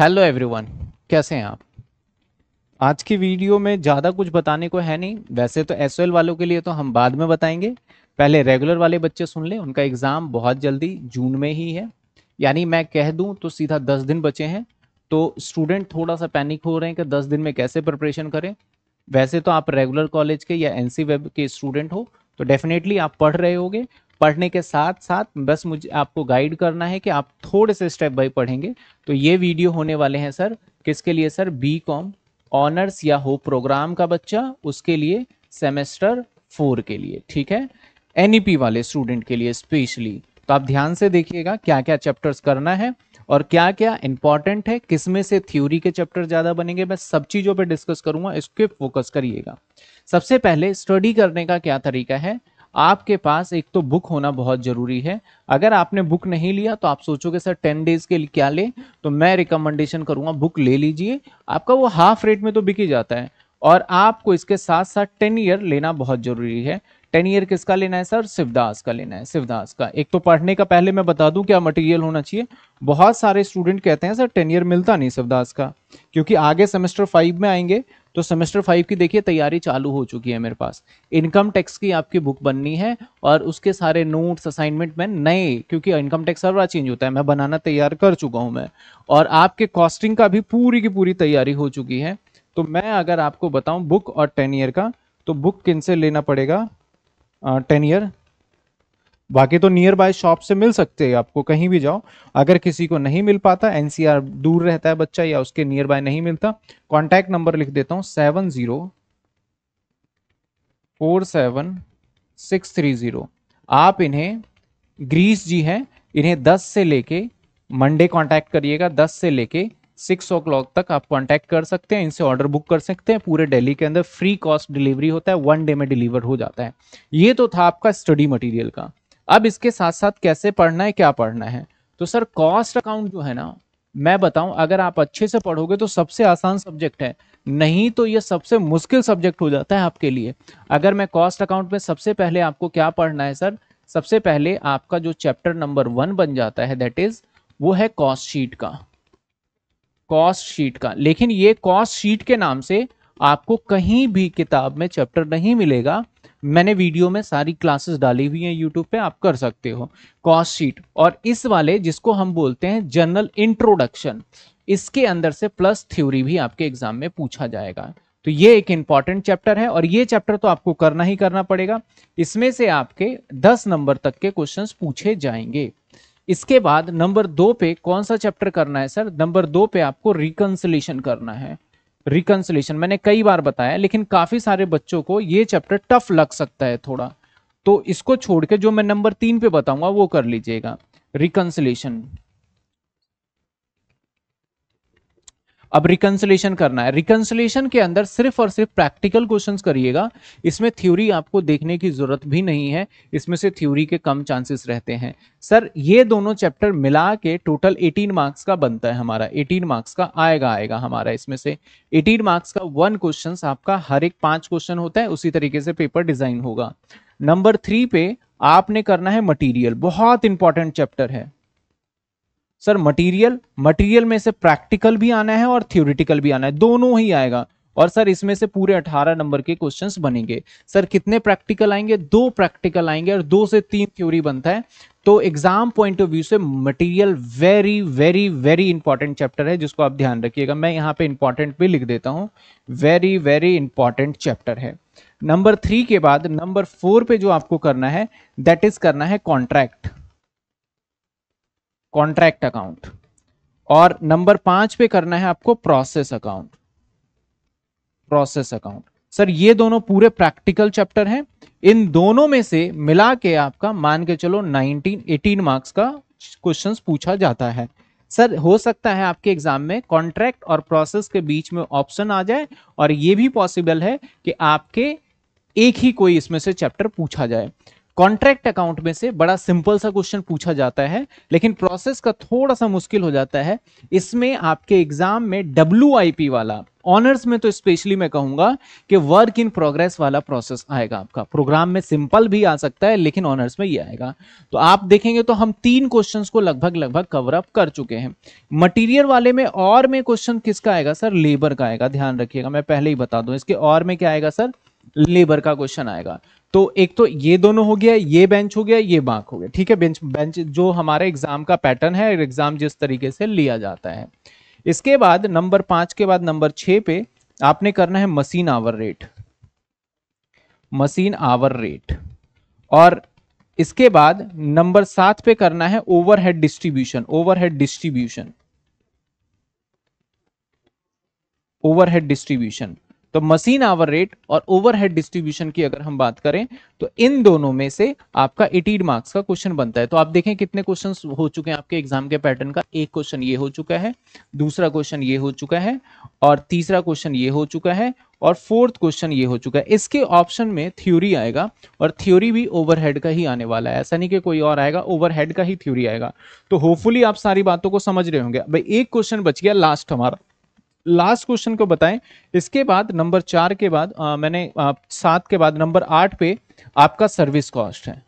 hello everyone कैसे हैं आप आज की वीडियो में ज़्यादा कुछ बताने को है नहीं वैसे तो एस वालों के लिए तो हम बाद में बताएंगे पहले रेगुलर वाले बच्चे सुन लें उनका एग्ज़ाम बहुत जल्दी जून में ही है यानी मैं कह दूं तो सीधा दस दिन बचे हैं तो स्टूडेंट थोड़ा सा पैनिक हो रहे हैं कि दस दिन में कैसे प्रिपरेशन करें वैसे तो आप रेगुलर कॉलेज के या एन वेब के स्टूडेंट हो तो डेफिनेटली आप पढ़ रहे होगे पढ़ने के साथ साथ बस मुझे आपको गाइड करना है कि आप थोड़े से स्टेप बाई पढ़ेंगे तो ये वीडियो होने वाले हैं सर किसके लिए सर बी कॉम ऑनर्स या हो प्रोग्राम का बच्चा उसके लिए सेमेस्टर फोर के लिए ठीक है एन e वाले स्टूडेंट के लिए स्पेशली तो आप ध्यान से देखिएगा क्या क्या चैप्टर्स करना है और क्या क्या इंपॉर्टेंट है किसमें से थ्योरी के चैप्टर ज्यादा बनेंगे मैं सब चीजों पे डिस्कस करूंगा इसके फोकस करिएगा सबसे पहले स्टडी करने का क्या तरीका है आपके पास एक तो बुक होना बहुत जरूरी है अगर आपने बुक नहीं लिया तो आप सोचोगे सर टेन डेज के लिए क्या ले तो मैं रिकमेंडेशन करूंगा बुक ले लीजिए आपका वो हाफ रेट में तो बिक ही जाता है और आपको इसके साथ साथ टेन ईयर लेना बहुत जरूरी है टेन ईयर किसका लेना है सर शिवदास का लेना है शिवदास का एक तो पढ़ने का पहले मैं बता दूं क्या मटेरियल होना चाहिए बहुत सारे स्टूडेंट कहते हैं सर टेन ईयर मिलता नहीं शिवदास का क्योंकि आगे सेमेस्टर फाइव में आएंगे तो सेमेस्टर फाइव की देखिए तैयारी चालू हो चुकी है मेरे पास इनकम टैक्स की आपकी बुक बननी है और उसके सारे नोट्स असाइनमेंट में नए क्योंकि इनकम टैक्स हर बार चेंज होता है मैं बनाना तैयार कर चुका हूँ मैं और आपके कॉस्टिंग का भी पूरी की पूरी तैयारी हो चुकी है तो मैं अगर आपको बताऊं बुक और टेन ईयर का तो बुक किन से लेना पड़ेगा टेन ईयर बाकी तो नियर बाय शॉप से मिल सकते हैं आपको कहीं भी जाओ अगर किसी को नहीं मिल पाता एनसीआर दूर रहता है बच्चा या उसके नियर बाय नहीं मिलता कॉन्टैक्ट नंबर लिख देता हूं seven zero four seven six three zero आप इन्हें ग्रीस जी हैं इन्हें दस से लेके मंडे कांटेक्ट करिएगा दस से लेके सिक्स ओ क्लॉक तक आप कांटेक्ट कर सकते हैं इनसे ऑर्डर बुक कर सकते हैं पूरे दिल्ली के अंदर फ्री कॉस्ट डिलीवरी होता है वन डे में डिलीवर हो जाता है ये तो था आपका स्टडी मटेरियल का अब इसके साथ साथ कैसे पढ़ना है क्या पढ़ना है तो सर कॉस्ट अकाउंट जो है ना मैं बताऊं अगर आप अच्छे से पढ़ोगे तो सबसे आसान सब्जेक्ट है नहीं तो ये सबसे मुश्किल सब्जेक्ट हो जाता है आपके लिए अगर मैं कॉस्ट अकाउंट में सबसे पहले आपको क्या पढ़ना है सर सबसे पहले आपका जो चैप्टर नंबर वन बन जाता है दैट इज वो है कॉस्ट शीट का कॉस्ट शीट का लेकिन ये कॉस्ट शीट के नाम से आपको कहीं भी किताब में चैप्टर नहीं मिलेगा मैंने वीडियो में सारी क्लासेस डाली हुई हैं यूट्यूब पे आप कर सकते हो कॉस्ट शीट और इस वाले जिसको हम बोलते हैं जनरल इंट्रोडक्शन इसके अंदर से प्लस थ्योरी भी आपके एग्जाम में पूछा जाएगा तो ये एक इंपॉर्टेंट चैप्टर है और ये चैप्टर तो आपको करना ही करना पड़ेगा इसमें से आपके दस नंबर तक के क्वेश्चन पूछे जाएंगे इसके बाद नंबर दो पे कौन सा चैप्टर करना है सर नंबर दो पे आपको रिकन्सलेशन करना है रिकन्सलेशन मैंने कई बार बताया लेकिन काफी सारे बच्चों को ये चैप्टर टफ लग सकता है थोड़ा तो इसको छोड़ के जो मैं नंबर तीन पे बताऊंगा वो कर लीजिएगा रिकन्सलेशन अब रिकन्सलेशन करना है रिकन्सलेशन के अंदर सिर्फ और सिर्फ प्रैक्टिकल क्वेश्चंस करिएगा इसमें थ्योरी आपको देखने की ज़रूरत भी नहीं है इसमें से थ्योरी के कम चांसेस रहते हैं सर ये दोनों चैप्टर मिला के टोटल 18 मार्क्स का बनता है हमारा 18 मार्क्स का आएगा आएगा हमारा इसमें से 18 मार्क्स का वन क्वेश्चन आपका हर एक पांच क्वेश्चन होता है उसी तरीके से पेपर डिज़ाइन होगा नंबर थ्री पे आपने करना है मटीरियल बहुत इंपॉर्टेंट चैप्टर है सर मटेरियल मटेरियल में से प्रैक्टिकल भी आना है और थ्योरिटिकल भी आना है दोनों ही आएगा और सर इसमें से पूरे 18 नंबर के क्वेश्चंस बनेंगे सर कितने प्रैक्टिकल आएंगे दो प्रैक्टिकल आएंगे और दो से तीन थ्योरी बनता है तो एग्जाम पॉइंट ऑफ व्यू से material very very very important chapter है जिसको आप ध्यान रखिएगा मैं यहाँ पे इंपॉर्टेंट भी लिख देता हूँ वेरी वेरी इंपॉर्टेंट चैप्टर है नंबर थ्री के बाद नंबर फोर पे जो आपको करना है दैट इज करना है कॉन्ट्रैक्ट कॉन्ट्रैक्ट अकाउंट और नंबर पांच पे करना है आपको process account process account sir ये दोनों पूरे प्रैक्टिकल चैप्टर हैं इन दोनों में से मिला के आपका मान के चलो 19 18 मार्क्स का क्वेश्चन पूछा जाता है सर हो सकता है आपके एग्जाम में कॉन्ट्रैक्ट और प्रोसेस के बीच में ऑप्शन आ जाए और ये भी पॉसिबल है कि आपके एक ही कोई इसमें से चैप्टर पूछा जाए कॉन्ट्रैक्ट अकाउंट में से बड़ा सिंपल सा क्वेश्चन पूछा जाता है लेकिन प्रोसेस का थोड़ा सा मुश्किल हो जाता है इसमें आपके एग्जाम में डब्ल्यू वाला ऑनर्स में तो स्पेशली मैं कहूंगा कि वर्क इन प्रोग्रेस वाला प्रोसेस आएगा आपका प्रोग्राम में सिंपल भी आ सकता है लेकिन ऑनर्स में ये आएगा तो आप देखेंगे तो हम तीन क्वेश्चन को लगभग लगभग कवर अप कर चुके हैं मटीरियल वाले में और में क्वेश्चन किसका आएगा सर लेबर का आएगा ध्यान रखिएगा मैं पहले ही बता दूं इसके और में क्या आएगा सर लेबर का क्वेश्चन आएगा तो एक तो ये दोनों हो गया ये बेंच हो गया ये बांक हो गया ठीक है बेंच बेंच जो हमारे एग्जाम का पैटर्न है एग्जाम जिस तरीके से लिया जाता है इसके बाद नंबर पांच के बाद नंबर छ पे आपने करना है machine hour rate machine hour rate और इसके बाद नंबर सात पे करना है overhead distribution overhead distribution overhead distribution तो मशीन आवर रेट और ओवरहेड डिस्ट्रीब्यूशन की अगर हम बात करें तो इन दोनों में से आपका एटीड मार्क्स का क्वेश्चन बनता है तो आप देखें कितने क्वेश्चन हो चुके हैं आपके एग्जाम के पैटर्न का एक क्वेश्चन ये हो चुका है दूसरा क्वेश्चन ये हो चुका है और तीसरा क्वेश्चन ये हो चुका है और फोर्थ क्वेश्चन ये हो चुका है इसके ऑप्शन में थ्योरी आएगा और थ्योरी भी ओवरहेड का ही आने वाला है ऐसा नहीं कि कोई और आएगा ओवरहेड का ही थ्योरी आएगा तो होपफुली आप सारी बातों को समझ रहे होंगे भाई एक क्वेश्चन बच गया लास्ट हमारा लास्ट क्वेश्चन को बताएं इसके बाद नंबर चार के बाद आ, मैंने सात के बाद नंबर आठ पे आपका सर्विस कॉस्ट है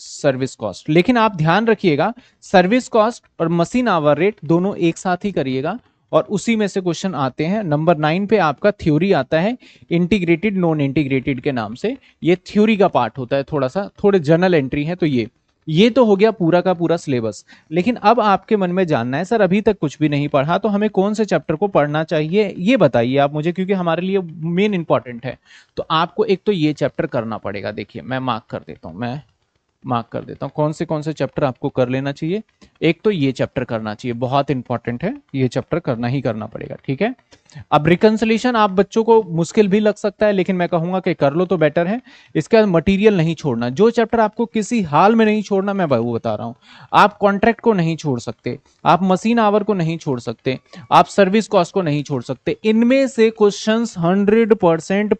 सर्विस कॉस्ट लेकिन आप ध्यान रखिएगा सर्विस कॉस्ट और मशीन आवर रेट दोनों एक साथ ही करिएगा और उसी में से क्वेश्चन आते हैं नंबर नाइन पे आपका थ्योरी आता है इंटीग्रेटेड नॉन इंटीग्रेटेड के नाम से ये थ्योरी का पार्ट होता है थोड़ा सा थोड़े जनरल एंट्री है तो ये ये तो हो गया पूरा का पूरा सिलेबस लेकिन अब आपके मन में जानना है सर अभी तक कुछ भी नहीं पढ़ा तो हमें कौन से चैप्टर को पढ़ना चाहिए ये बताइए आप मुझे क्योंकि हमारे लिए मेन इंपॉर्टेंट है तो आपको एक तो ये चैप्टर करना पड़ेगा देखिए मैं मार्क कर देता हूँ मैं मार्क कर देता हूँ कौन से कौन से चैप्टर आपको कर लेना चाहिए एक तो ये चैप्टर करना चाहिए बहुत इंपॉर्टेंट है ये चैप्टर करना ही करना पड़ेगा ठीक है अब रिकन्सलेशन आप बच्चों को मुश्किल भी लग सकता है लेकिन मैं कहूंगा कि कर लो तो बेटर है इसके बाद मटीरियल नहीं छोड़ना जो चैप्टर आपको किसी हाल में नहीं छोड़ना मैं वो बता रहा हूँ आप कॉन्ट्रैक्ट को नहीं छोड़ सकते आप मशीन आवर को नहीं छोड़ सकते आप सर्विस कॉस्ट को नहीं छोड़ सकते इनमें से क्वेश्चन हंड्रेड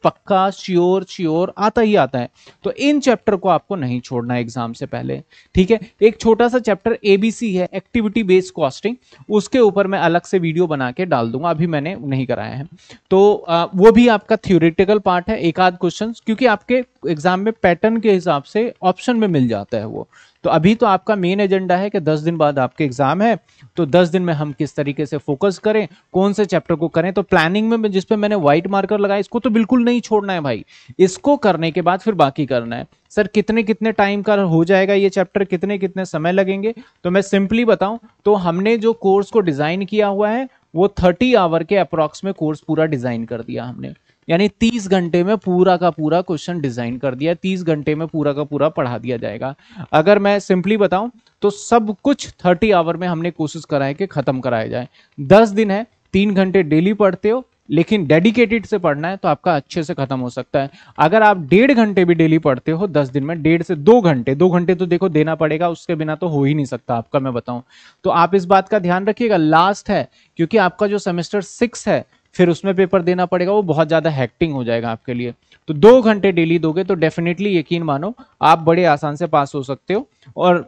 पक्का श्योर श्योर आता ही आता है तो इन चैप्टर को आपको नहीं छोड़ना एग्जाम से पहले ठीक है तो एक छोटा सा चैप्टर एबीसी है एक्टिविटी बेस्ड कॉस्टिंग उसके ऊपर मैं अलग से वीडियो बना के डाल दूंगा अभी मैंने नहीं कराया है तो आ, वो भी आपका थियोरिटिकल पार्ट है एक आध क्वेश्चन क्योंकि आपके एग्जाम में पैटर्न के हिसाब से ऑप्शन में मिल जाता है वो तो अभी तो आपका मेन एजेंडा है कि दस दिन बाद आपके एग्जाम है तो दस दिन में हम किस तरीके से फोकस करें कौन से चैप्टर को करें तो प्लानिंग में जिसपे मैंने व्हाइट मार्कर लगाया इसको तो बिल्कुल नहीं छोड़ना है भाई इसको करने के बाद फिर बाकी करना है सर कितने कितने टाइम का हो जाएगा ये चैप्टर कितने कितने समय लगेंगे तो मैं सिंपली बताऊं तो हमने जो कोर्स को डिज़ाइन किया हुआ है वो थर्टी आवर के अप्रॉक्स में कोर्स पूरा डिज़ाइन कर दिया हमने यानी तीस घंटे में पूरा का पूरा क्वेश्चन डिजाइन कर दिया तीस घंटे में पूरा का पूरा पढ़ा दिया जाएगा अगर मैं सिंपली बताऊं तो सब कुछ थर्टी आवर में हमने कोशिश कराए कि खत्म कराया जाए दस दिन है तीन घंटे डेली पढ़ते हो लेकिन डेडिकेटेड से पढ़ना है तो आपका अच्छे से खत्म हो सकता है अगर आप डेढ़ घंटे भी डेली पढ़ते हो दस दिन में डेढ़ से दो घंटे दो घंटे तो देखो देना पड़ेगा उसके बिना तो हो ही नहीं सकता आपका मैं बताऊं तो आप इस बात का ध्यान रखिएगा लास्ट है क्योंकि आपका जो सेमेस्टर सिक्स है फिर उसमें पेपर देना पड़ेगा वो बहुत ज़्यादा हैक्टिंग हो जाएगा आपके लिए तो दो घंटे डेली दोगे तो डेफिनेटली यकीन मानो आप बड़े आसान से पास हो सकते हो और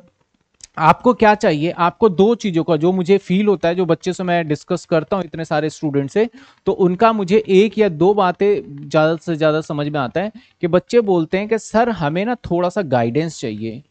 आपको क्या चाहिए आपको दो चीज़ों का जो मुझे फील होता है जो बच्चे से मैं डिस्कस करता हूँ इतने सारे स्टूडेंट से तो उनका मुझे एक या दो बातें ज़्यादा से ज़्यादा समझ में आता है कि बच्चे बोलते हैं कि सर हमें ना थोड़ा सा गाइडेंस चाहिए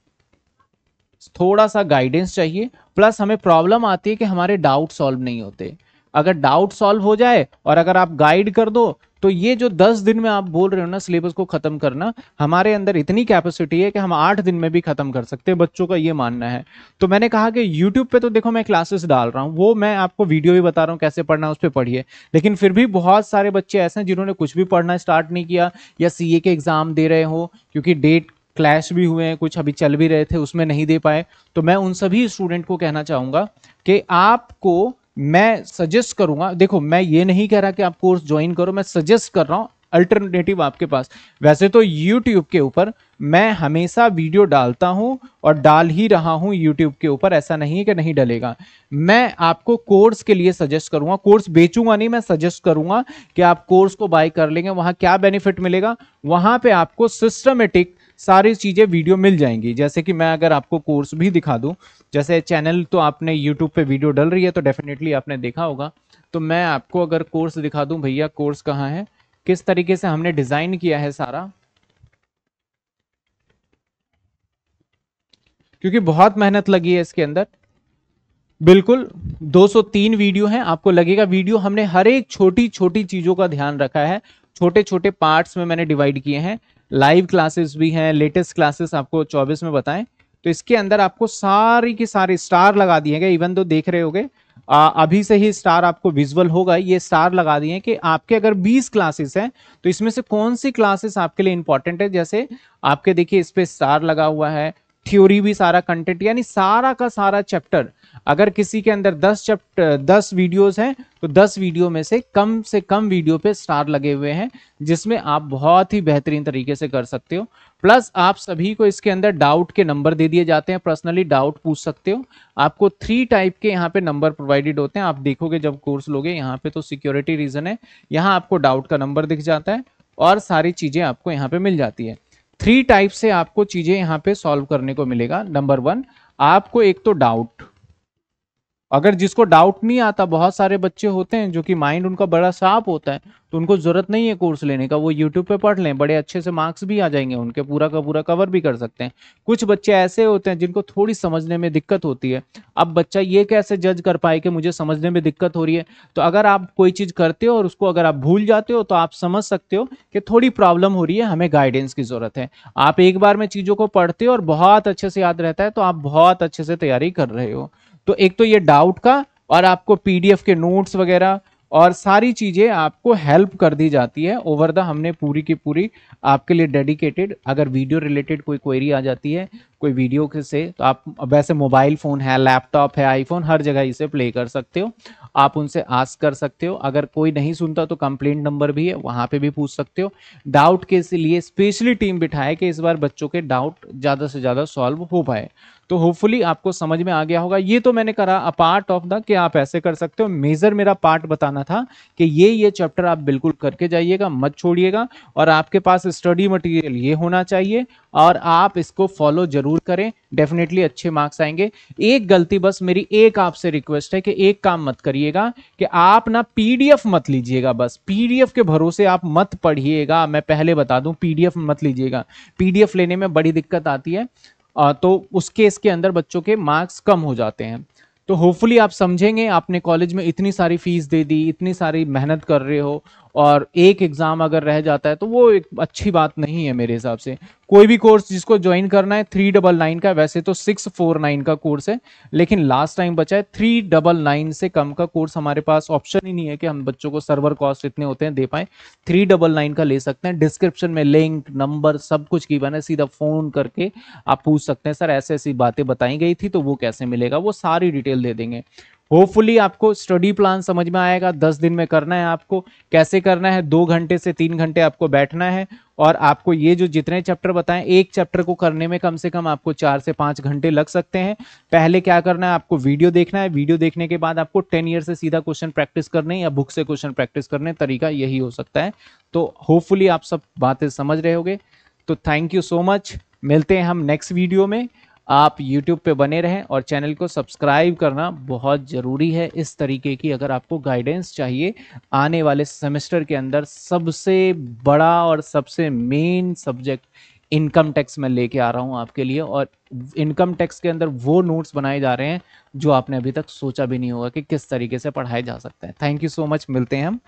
थोड़ा सा गाइडेंस चाहिए प्लस हमें प्रॉब्लम आती है कि हमारे डाउट सॉल्व नहीं होते अगर डाउट सॉल्व हो जाए और अगर आप गाइड कर दो तो ये जो दस दिन में आप बोल रहे हो ना सिलेबस को खत्म करना हमारे अंदर इतनी कैपेसिटी है कि हम आठ दिन में भी खत्म कर सकते हैं बच्चों का ये मानना है तो मैंने कहा कि यूट्यूब पे तो देखो मैं क्लासेस डाल रहा हूँ वो मैं आपको वीडियो भी बता रहा हूँ कैसे पढ़ना उस पर पढ़िए लेकिन फिर भी बहुत सारे बच्चे ऐसे हैं जिन्होंने कुछ भी पढ़ना स्टार्ट नहीं किया या सी के एग्जाम दे रहे हो क्योंकि डेट क्लैश भी हुए हैं कुछ अभी चल भी रहे थे उसमें नहीं दे पाए तो मैं उन सभी स्टूडेंट को कहना चाहूँगा कि आपको मैं सजेस्ट करूंगा देखो मैं ये नहीं कह रहा कि आप कोर्स ज्वाइन करो मैं सजेस्ट कर रहा हूँ अल्टरनेटिव आपके पास वैसे तो यूट्यूब के ऊपर मैं हमेशा वीडियो डालता हूँ और डाल ही रहा हूँ यूट्यूब के ऊपर ऐसा नहीं है कि नहीं डलेगा मैं आपको कोर्स के लिए सजेस्ट करूँगा कोर्स बेचूंगा नहीं मैं सजेस्ट करूँगा कि आप कोर्स को बाय कर लेंगे वहाँ क्या बेनिफिट मिलेगा वहाँ पे आपको सिस्टमेटिक सारी चीज़ें वीडियो मिल जाएंगी जैसे कि मैं अगर आपको कोर्स भी दिखा दूँ जैसे चैनल तो आपने यूट्यूब पर वीडियो डल रही है तो डेफिनेटली आपने देखा होगा तो मैं आपको अगर कोर्स दिखा दूँ भैया कोर्स कहाँ है किस तरीके से हमने डिज़ाइन किया है सारा क्योंकि बहुत मेहनत लगी है इसके अंदर बिल्कुल 203 वीडियो हैं आपको लगेगा वीडियो हमने हर एक छोटी छोटी चीज़ों का ध्यान रखा है छोटे छोटे पार्ट्स में मैंने डिवाइड किए हैं लाइव क्लासेस भी हैं लेटेस्ट क्लासेस आपको चौबीस में बताएं तो इसके अंदर आपको सारी की सारी स्टार लगा दिए गए इवन तो देख रहे होगे अभी से ही स्टार आपको विजुअल होगा ये स्टार लगा दिए कि आपके अगर 20 क्लासेस हैं तो इसमें से कौन सी क्लासेस आपके लिए इंपॉर्टेंट है जैसे आपके देखिए इस पर स्टार लगा हुआ है थ्योरी भी सारा कंटेंट यानी सारा का सारा चैप्टर अगर किसी के अंदर 10 चैप्टर 10 वीडियोस हैं तो 10 वीडियो में से कम से कम वीडियो पे स्टार लगे हुए हैं जिसमें आप बहुत ही बेहतरीन तरीके से कर सकते हो प्लस आप सभी को इसके अंदर डाउट के नंबर दे दिए जाते हैं पर्सनली डाउट पूछ सकते हो आपको थ्री टाइप के यहाँ पे नंबर प्रोवाइडेड होते हैं आप देखोगे जब कोर्स लोगे यहाँ पे तो सिक्योरिटी रीजन है यहाँ आपको डाउट का नंबर दिख जाता है और सारी चीज़ें आपको यहाँ पे मिल जाती है थ्री टाइप से आपको चीजें यहां पे सॉल्व करने को मिलेगा नंबर वन आपको एक तो डाउट अगर जिसको डाउट नहीं आता बहुत सारे बच्चे होते हैं जो कि माइंड उनका बड़ा साफ होता है तो उनको ज़रूरत नहीं है कोर्स लेने का वो यूट्यूब पे पढ़ लें बड़े अच्छे से मार्क्स भी आ जाएंगे उनके पूरा का पूरा कवर भी कर सकते हैं कुछ बच्चे ऐसे होते हैं जिनको थोड़ी समझने में दिक्कत होती है अब बच्चा ये कैसे जज कर पाए कि मुझे समझने में दिक्कत हो रही है तो अगर आप कोई चीज़ करते हो और उसको अगर आप भूल जाते हो तो आप समझ सकते हो कि थोड़ी प्रॉब्लम हो रही है हमें गाइडेंस की ज़रूरत है आप एक बार में चीज़ों को पढ़ते हो और बहुत अच्छे से याद रहता है तो आप बहुत अच्छे से तैयारी कर रहे हो तो एक तो ये डाउट का और आपको पीडीएफ के नोट्स वगैरह और सारी चीज़ें आपको हेल्प कर दी जाती है ओवर द हमने पूरी की पूरी आपके लिए डेडिकेटेड अगर वीडियो रिलेटेड कोई क्वेरी आ जाती है कोई वीडियो के से तो आप वैसे मोबाइल फ़ोन है लैपटॉप है आईफोन हर जगह इसे प्ले कर सकते हो आप उनसे आस्क कर सकते हो अगर कोई नहीं सुनता तो कंप्लेंट नंबर भी है वहां पे भी पूछ सकते हो डाउट के लिए स्पेशली टीम बिठाए कि इस बार बच्चों के डाउट ज़्यादा से ज़्यादा सॉल्व हो पाए तो होपफुली आपको समझ में आ गया होगा ये तो मैंने करा अ पार्ट ऑफ द कि आप ऐसे कर सकते हो मेजर मेरा पार्ट बताना था कि ये ये चैप्टर आप बिल्कुल करके जाइएगा मत छोड़िएगा और आपके पास स्टडी मटेरियल ये होना चाहिए और आप इसको फॉलो जरूर करें डेफिनेटली अच्छे मार्क्स आएंगे एक गलती बस मेरी एक आपसे रिक्वेस्ट है कि एक काम मत करिएगा कि आप ना पी मत लीजिएगा बस पीडीएफ के भरोसे आप मत पढ़िएगा मैं पहले बता दूँ पीडीएफ मत लीजिएगा पीडीएफ लेने में बड़ी दिक्कत आती है तो उस केस के अंदर बच्चों के मार्क्स कम हो जाते हैं तो होपफुली आप समझेंगे आपने कॉलेज में इतनी सारी फीस दे दी इतनी सारी मेहनत कर रहे हो और एक एग्ज़ाम अगर रह जाता है तो वो एक अच्छी बात नहीं है मेरे हिसाब से कोई भी कोर्स जिसको ज्वाइन करना है थ्री डबल नाइन का वैसे तो सिक्स फोर नाइन का कोर्स है लेकिन लास्ट टाइम बचा है थ्री डबल नाइन से कम का कोर्स हमारे पास ऑप्शन ही नहीं है कि हम बच्चों को सर्वर कॉस्ट इतने होते हैं दे पाए थ्री डबल नाइन का ले सकते हैं डिस्क्रिप्शन में लिंक नंबर सब कुछ की बना सीधा फ़ोन करके आप पूछ सकते हैं सर ऐसी ऐसी बातें बताई गई थी तो वो कैसे मिलेगा वो सारी डिटेल दे देंगे होपफुली आपको स्टडी प्लान समझ में आएगा दस दिन में करना है आपको कैसे करना है दो घंटे से तीन घंटे आपको बैठना है और आपको ये जो जितने चैप्टर बताएं एक चैप्टर को करने में कम से कम आपको चार से पाँच घंटे लग सकते हैं पहले क्या करना है आपको वीडियो देखना है वीडियो देखने के बाद आपको टेन ईयर से सीधा क्वेश्चन प्रैक्टिस करने या बुक से क्वेश्चन प्रैक्टिस करने तरीका यही हो सकता है तो होपफुली आप सब बातें समझ रहे होगे तो थैंक यू सो मच मिलते हैं हम नेक्स्ट वीडियो में आप यूट्यूब पे बने रहें और चैनल को सब्सक्राइब करना बहुत ज़रूरी है इस तरीके की अगर आपको गाइडेंस चाहिए आने वाले सेमेस्टर के अंदर सबसे बड़ा और सबसे मेन सब्जेक्ट इनकम टैक्स मैं लेके आ रहा हूँ आपके लिए और इनकम टैक्स के अंदर वो नोट्स बनाए जा रहे हैं जो आपने अभी तक सोचा भी नहीं होगा कि किस तरीके से पढ़ाए जा सकते हैं थैंक यू सो मच मिलते हैं हम